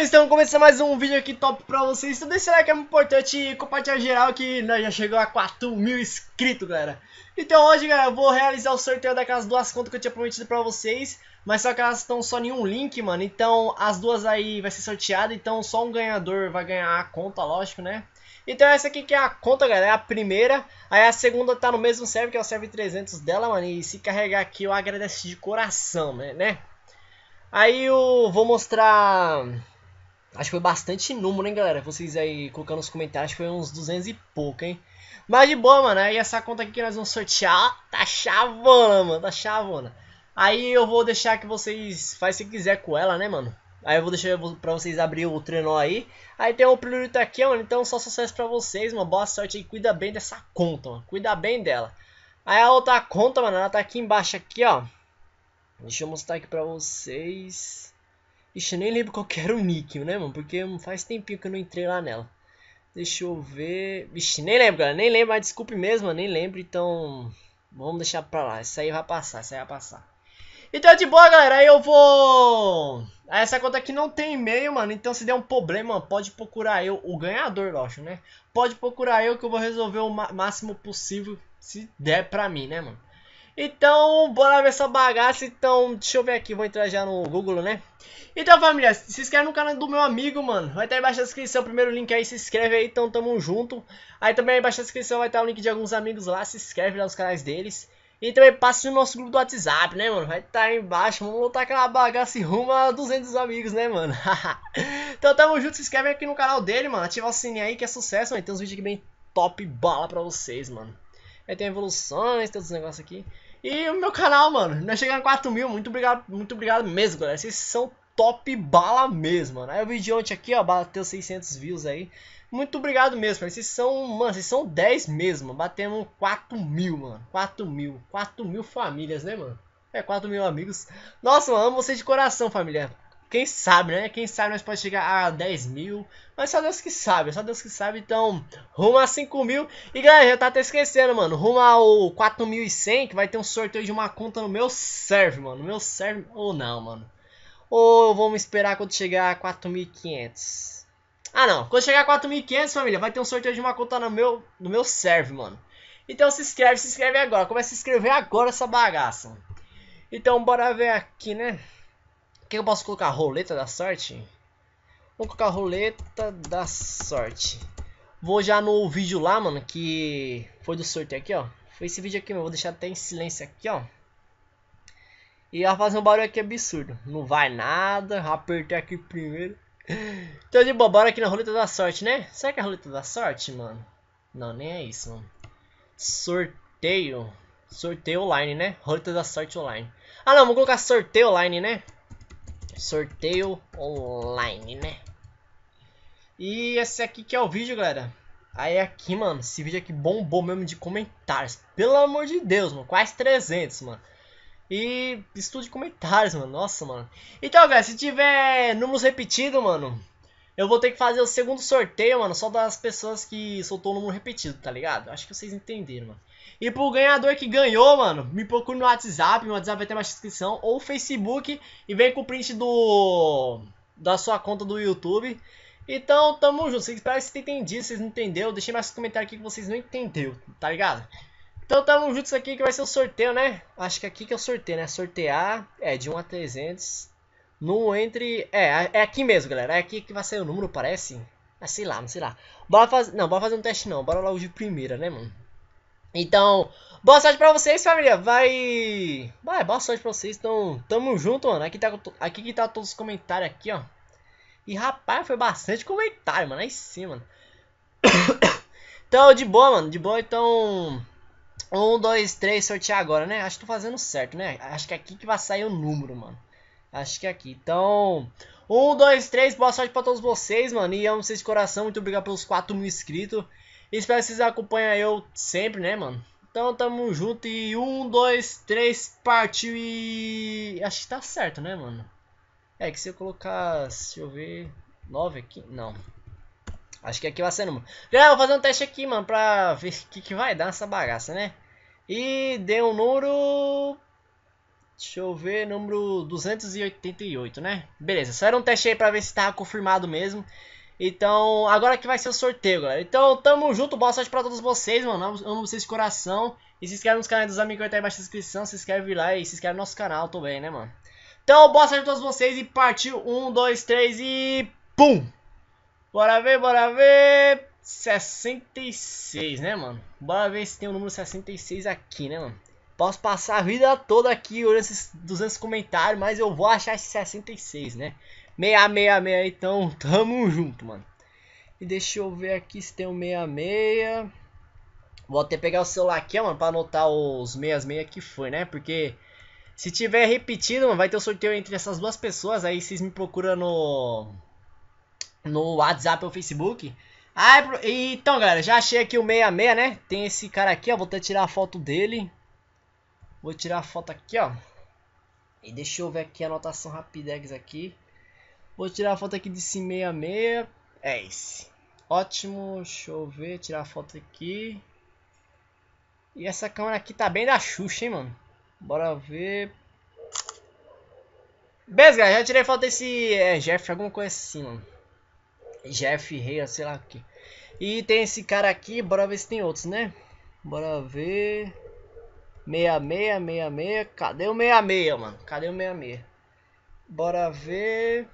Então, estamos começando mais um vídeo aqui top pra vocês. Então deixa like, é muito importante compartilhar geral que nós já chegou a 4 mil inscritos, galera. Então hoje, galera, eu vou realizar o sorteio daquelas duas contas que eu tinha prometido pra vocês. Mas só que elas estão só em um link, mano. Então as duas aí vai ser sorteada, então só um ganhador vai ganhar a conta, lógico, né? Então essa aqui que é a conta, galera, é a primeira. Aí a segunda tá no mesmo server, que é o server 300 dela, mano. E se carregar aqui eu agradeço de coração, né? Aí eu vou mostrar Acho que foi bastante número, hein, galera? Vocês aí colocando nos comentários, acho que foi uns 200 e pouco, hein? Mas de boa, mano. Aí essa conta aqui que nós vamos sortear tá chavona, mano. Tá chavona. Aí eu vou deixar que vocês faz se quiser com ela, né, mano? Aí eu vou deixar pra vocês abrir o trenó aí. Aí tem o priorito aqui, mano. Então só sucesso pra vocês, mano. Boa sorte aí. Cuida bem dessa conta, mano. Cuida bem dela. Aí a outra conta, mano, ela tá aqui embaixo aqui, ó. Deixa eu mostrar aqui pra vocês. Ixi, nem lembro qual era o níquel, né, mano? Porque faz tempinho que eu não entrei lá nela. Deixa eu ver. Ixi, nem lembro, galera. Nem lembro, mas desculpe mesmo, eu nem lembro. Então, vamos deixar pra lá. Isso aí vai passar, isso aí vai passar. Então, de boa, galera. Aí eu vou. Ah, essa conta aqui não tem e-mail, mano. Então, se der um problema, pode procurar eu, o ganhador, lógico, né? Pode procurar eu que eu vou resolver o máximo possível, se der pra mim, né, mano? Então, bora ver essa bagaça. Então, deixa eu ver aqui, vou entrar já no Google, né? Então, família, se inscreve no canal do meu amigo, mano. Vai estar aí embaixo da descrição, primeiro link aí, se inscreve aí, então tamo junto. Aí também aí embaixo da descrição vai estar o link de alguns amigos lá, se inscreve lá nos canais deles. E também passa no nosso grupo do WhatsApp, né, mano? Vai estar aí embaixo, vamos lutar aquela bagaça e rumo a 200 amigos, né, mano? então tamo junto, se inscreve aqui no canal dele, mano. Ativa o sininho aí que é sucesso, mano. Tem uns vídeos aqui bem top bala pra vocês, mano. Aí tem evoluções, tem os negócios aqui. E o meu canal, mano, nós chegamos a 4 mil. Muito obrigado, muito obrigado mesmo, galera. Vocês são top bala mesmo, mano. Aí o vídeo de ontem aqui, ó, bateu 600 views aí. Muito obrigado mesmo, cara. Vocês são, mano, vocês são 10 mesmo. Batemos 4 mil, mano. 4 mil. 4 mil famílias, né, mano? É, 4 mil amigos. Nossa, mano, amo vocês de coração, família. Quem sabe, né? Quem sabe nós pode chegar a 10 mil. Mas só Deus que sabe, só Deus que sabe. Então, rumo a 5 mil. E galera, já tá até esquecendo, mano. Rumo ao 4.100, que vai ter um sorteio de uma conta no meu serve, mano. No meu serve ou não, mano. Ou vamos esperar quando chegar a 4.500. Ah, não. Quando chegar a 4.500, família, vai ter um sorteio de uma conta no meu, no meu serve, mano. Então se inscreve, se inscreve agora. Começa a se inscrever agora essa bagaça. Então bora ver aqui, né? que eu posso colocar? Roleta da sorte? Vou colocar roleta da sorte. Vou já no vídeo lá, mano, que foi do sorteio aqui, ó. Foi esse vídeo aqui, mano. Vou deixar até em silêncio aqui, ó. E ela fazer um barulho aqui absurdo. Não vai nada. Apertei aqui primeiro. Então de boa, bora aqui na roleta da sorte, né? Será que é a roleta da sorte, mano? Não, nem é isso, mano. Sorteio. Sorteio online, né? Roleta da sorte online. Ah, não. Vou colocar sorteio online, né? sorteio online, né? E esse aqui que é o vídeo, galera. Aí aqui, mano, esse vídeo aqui bombou mesmo de comentários. Pelo amor de Deus, mano, quase 300, mano. E estude comentários, mano. Nossa, mano. Então, galera, se tiver números repetidos, mano, eu vou ter que fazer o segundo sorteio, mano, só das pessoas que soltou o número repetido, tá ligado? Acho que vocês entenderam, mano. E pro ganhador que ganhou, mano, me procure no WhatsApp, o WhatsApp vai ter mais inscrição ou Facebook, e vem com o print do... da sua conta do YouTube. Então, tamo junto. Espero que vocês tenham entendido, vocês não entenderam. Deixei mais um comentário aqui que vocês não entenderam, tá ligado? Então, tamo juntos aqui que vai ser o sorteio, né? Acho que é aqui que é o sorteio, né? Sortear, é, de 1 a 300... No entre. É, é aqui mesmo, galera. É aqui que vai sair o número, parece. Ah, sei lá, não sei lá. Bora fazer. Não, bora fazer um teste não. Bora logo de primeira, né, mano? Então, boa sorte pra vocês, família. Vai. Vai, boa sorte pra vocês. Então, tamo junto, mano. Aqui, tá, aqui que tá todos os comentários aqui, ó. E rapaz, foi bastante comentário, mano. Aí sim, mano. então, de boa, mano. De boa, então. Um, dois, três, sortear agora, né? Acho que tô fazendo certo, né? Acho que é aqui que vai sair o número, mano. Acho que é aqui. Então, um, dois, três, boa sorte pra todos vocês, mano. E amo vocês de coração. Muito obrigado pelos 4 mil inscritos. Espero que vocês acompanhem eu sempre, né, mano? Então, tamo junto. E um, dois, três, partiu e... Acho que tá certo, né, mano? É que se eu colocar, deixa eu ver, 9 aqui, não. Acho que aqui vai ser uma. Já vou fazer um teste aqui, mano, pra ver o que, que vai dar essa bagaça, né? E deu um número Deixa eu ver, número 288, né? Beleza, só era um teste aí pra ver se tava confirmado mesmo. Então, agora que vai ser o sorteio, galera. Então, tamo junto, boa sorte pra todos vocês, mano. Amo, amo vocês de coração. E se inscreve nos canais dos amigos aí tá aí embaixo na descrição. Se inscreve lá e se inscreve no nosso canal também, né, mano? Então, boa sorte pra todos vocês e partiu. Um, dois, três e... Pum! Bora ver, bora ver... 66, né, mano? Bora ver se tem o número 66 aqui, né, mano? Posso passar a vida toda aqui olhando esses 200 comentários, mas eu vou achar esses 66, né? 666, então tamo junto, mano. E deixa eu ver aqui se tem o um 66. Vou até pegar o celular aqui, mano, pra anotar os 66 que foi, né? Porque se tiver repetido, mano, vai ter o um sorteio entre essas duas pessoas. Aí vocês me procuram no, no WhatsApp ou Facebook. Ah, é então, galera, já achei aqui o 66, né? Tem esse cara aqui, ó. Vou até tirar a foto dele. Vou tirar a foto aqui, ó. E deixa eu ver aqui a anotação Rapidex aqui. Vou tirar a foto aqui de 666. É esse. Ótimo. Deixa eu ver. Tirar a foto aqui. E essa câmera aqui tá bem da Xuxa, hein, mano. Bora ver. Beleza, galera. Já tirei foto desse é, Jeff, alguma coisa assim, mano. Jeff Reia, sei lá o que. E tem esse cara aqui. Bora ver se tem outros, né? Bora ver. 66, 66. Cadê o 66, mano? Cadê o 66? Bora ver.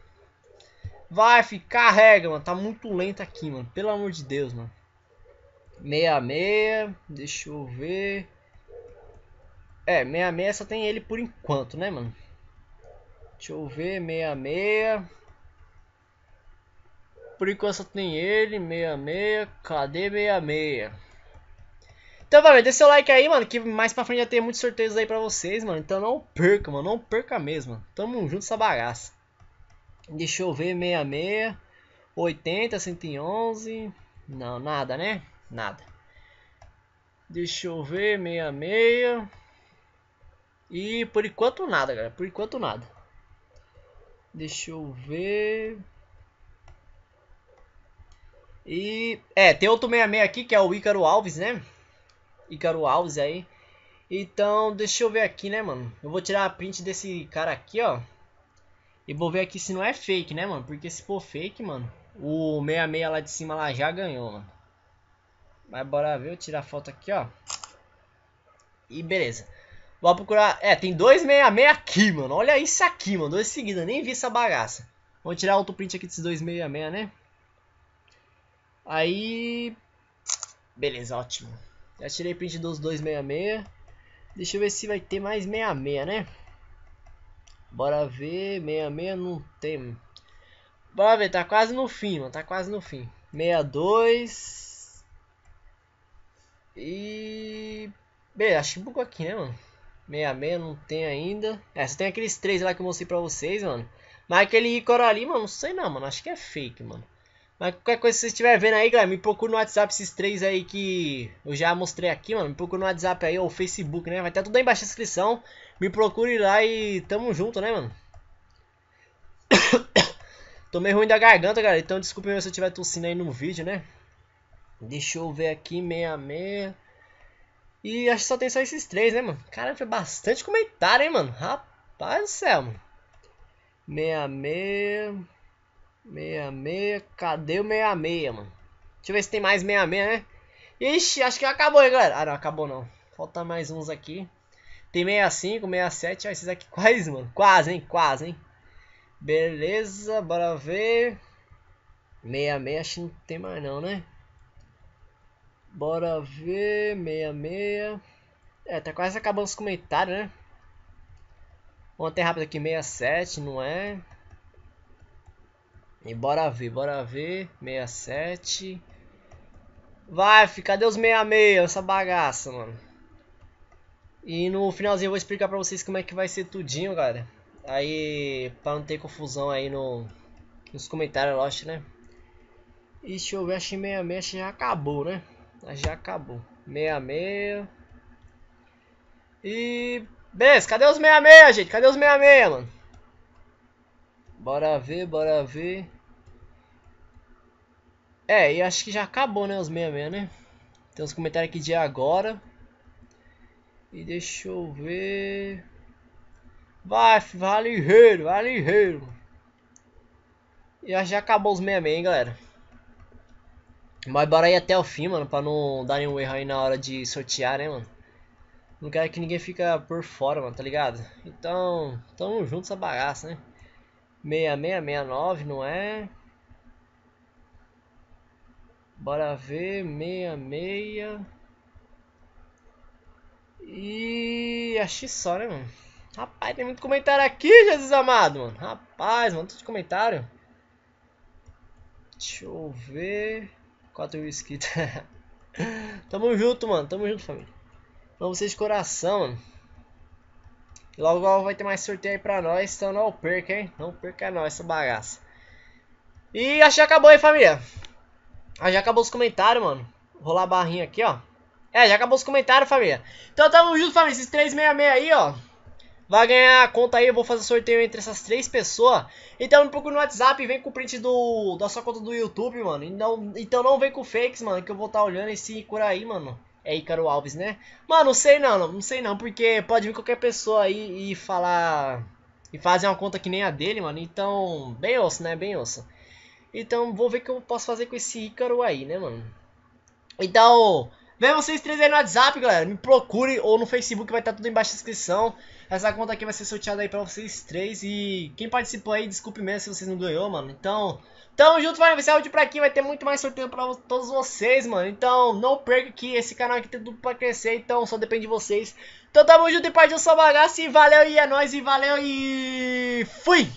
Vai, fi, carrega, mano. Tá muito lento aqui, mano. Pelo amor de Deus, mano. 66. Deixa eu ver. É, 66 só tem ele por enquanto, né, mano? Deixa eu ver, 66. Por enquanto só tem ele, 66. Cadê 66? Então, valeu, deixa seu like aí, mano, que mais pra frente já tem muitos sorteios aí pra vocês, mano. Então não perca, mano, não perca mesmo. Tamo junto essa bagaça. Deixa eu ver, 66, 80, 111, não, nada, né? Nada. Deixa eu ver, 66. E por enquanto nada, galera, por enquanto nada. Deixa eu ver... E é, tem outro 66 aqui que é o Ícaro Alves, né? Icaro Alves aí. Então, deixa eu ver aqui, né, mano? Eu vou tirar a print desse cara aqui, ó. E vou ver aqui se não é fake, né, mano? Porque se for fake, mano, o 66 lá de cima lá já ganhou, mano. Mas bora ver, eu tirar a foto aqui, ó. E beleza. Vou procurar... É, tem 266 aqui, mano. Olha isso aqui, mano. Dois seguidos, nem vi essa bagaça. Vou tirar outro print aqui desses 266, né? Aí... Beleza, ótimo. Já tirei print dos 266. Deixa eu ver se vai ter mais 66, né? Bora ver. 66 não tem. Bora ver, tá quase no fim, mano. Tá quase no fim. 62. E. Bem, acho que bugou aqui, né, mano? 66 não tem ainda. É, só tem aqueles três lá que eu mostrei pra vocês, mano. Mas aquele ícone ali, mano, não sei não, mano. Acho que é fake, mano. Mas qualquer coisa que vocês estiverem vendo aí, galera, me procura no WhatsApp esses três aí que eu já mostrei aqui, mano. Me procura no WhatsApp aí, ou Facebook, né? Vai estar tá tudo aí embaixo na descrição. Me procure lá e tamo junto, né, mano? Tomei meio ruim da garganta, galera. Então desculpa se eu estiver tossindo aí no vídeo, né? Deixa eu ver aqui, meia meia E acho que só tem só esses três, né, mano? Cara, foi bastante comentário, hein, mano? Rapaz do céu, mano. meia 66, cadê o 66, mano? Deixa eu ver se tem mais 66, né? Ixi, acho que acabou, hein, galera? Ah, não, acabou não. Falta mais uns aqui. Tem 65, 67, ó, esses aqui quase, mano. Quase, hein? Quase, hein? Beleza, bora ver. 66, acho que não tem mais não, né? Bora ver, 66. É, tá quase acabando os comentários, né? Vamos até rápido aqui, 67, não é? E bora ver, bora ver. 67. Vai, fica cadê os 66? Essa bagaça, mano. E no finalzinho eu vou explicar pra vocês como é que vai ser tudinho, galera. Aí, pra não ter confusão aí no, nos comentários, lógico, né? E deixa eu ver, achei que 66 já acabou, né? Já acabou. 66. E... Beleza, cadê os 66, gente? Cadê os 66, mano? Bora ver, bora ver. É, e acho que já acabou, né? Os 66, né? Tem uns comentários aqui de agora. E deixa eu ver. Vai, vale rir, vale rir. E acho que já acabou os 66, hein, galera. Mas bora ir até o fim, mano, pra não dar nenhum erro aí na hora de sortear, né, mano. Não quero que ninguém fica por fora, mano, tá ligado? Então, tamo junto essa bagaça, né? 6669, não é? Bora ver, 66. E achei só, né, mano? Rapaz, tem muito comentário aqui, Jesus amado, mano. Rapaz, mano, tudo de comentário. Deixa eu ver. 4 mil inscritos. Tamo junto, mano. Tamo junto, família. Vamos vocês de coração, mano. logo, logo vai ter mais sorteio aí pra nós. Então não perca, hein? Não perca não essa bagaça. E achei acabou aí, família. Ah, já acabou os comentários, mano. Vou rolar a barrinha aqui, ó. É, já acabou os comentários, família. Então tamo junto, família. Esses 366 aí, ó. Vai ganhar a conta aí, eu vou fazer sorteio entre essas três pessoas. Então me procura no WhatsApp vem com o print do, da sua conta do YouTube, mano. Então, então não vem com fakes, mano, que eu vou estar tá olhando esse cura aí, mano. É Ícaro Alves, né? Mano, não sei não, não sei não, porque pode vir qualquer pessoa aí e falar... E fazer uma conta que nem a dele, mano. Então, bem osso, né? Bem osso. Então vou ver o que eu posso fazer com esse Ícaro aí, né, mano? Então, vem vocês três aí no WhatsApp, galera. Me procure ou no Facebook, vai estar tá tudo embaixo da descrição. Essa conta aqui vai ser sorteada aí pra vocês três. E quem participou aí, desculpe mesmo se vocês não ganhou, mano. Então, tamo junto, vai ser áudio pra aqui. Vai ter muito mais sorteio pra todos vocês, mano. Então, não perca que esse canal aqui tem tudo pra crescer. Então, só depende de vocês. Então, tamo junto e partiu sua bagaça. E valeu, e é nóis, e valeu, e fui!